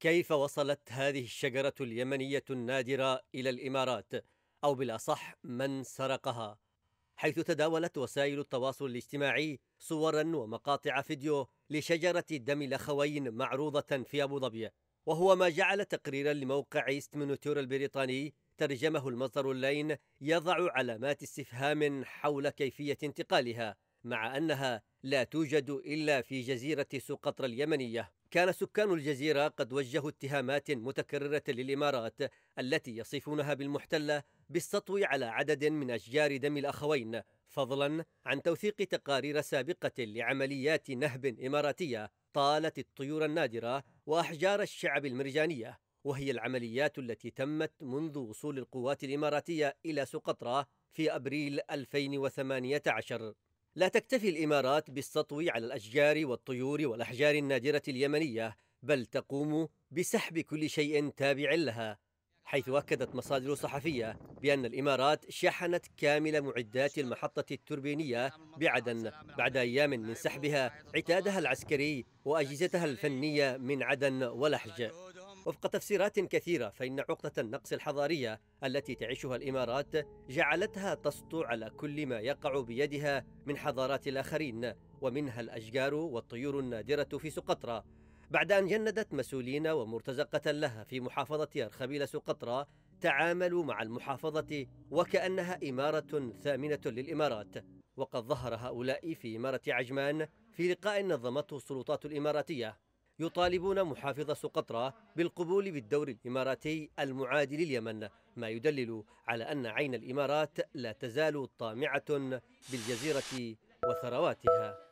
كيف وصلت هذه الشجرة اليمنية النادرة إلى الإمارات أو بالأصح من سرقها حيث تداولت وسائل التواصل الاجتماعي صورا ومقاطع فيديو لشجرة دم الأخوين معروضة في أبو ظبي وهو ما جعل تقريرا لموقع إيست مينوتور البريطاني ترجمه المصدر اللين يضع علامات استفهام حول كيفية انتقالها مع أنها لا توجد إلا في جزيرة سقطرى اليمنية كان سكان الجزيرة قد وجهوا اتهامات متكررة للإمارات التي يصفونها بالمحتلة بالسطو على عدد من أشجار دم الأخوين فضلا عن توثيق تقارير سابقة لعمليات نهب إماراتية طالت الطيور النادرة وأحجار الشعب المرجانية وهي العمليات التي تمت منذ وصول القوات الإماراتية إلى سقطرى في أبريل 2018 لا تكتفي الإمارات بالسطو على الأشجار والطيور والأحجار النادرة اليمنية بل تقوم بسحب كل شيء تابع لها حيث أكدت مصادر صحفية بأن الإمارات شحنت كامل معدات المحطة التوربينية بعدن بعد أيام من سحبها عتادها العسكري وأجهزتها الفنية من عدن ولحج وفق تفسيرات كثيرة فإن عقدة النقص الحضارية التي تعيشها الإمارات جعلتها تسطو على كل ما يقع بيدها من حضارات الآخرين ومنها الأشجار والطيور النادرة في سقطرى بعد أن جندت مسؤولين ومرتزقة لها في محافظة أرخبيل سقطرى تعاملوا مع المحافظة وكأنها إمارة ثامنة للإمارات وقد ظهر هؤلاء في إمارة عجمان في لقاء نظمته السلطات الإماراتية يطالبون محافظة سقطرى بالقبول بالدور الإماراتي المعادي لليمن ما يدلل على أن عين الإمارات لا تزال طامعة بالجزيرة وثرواتها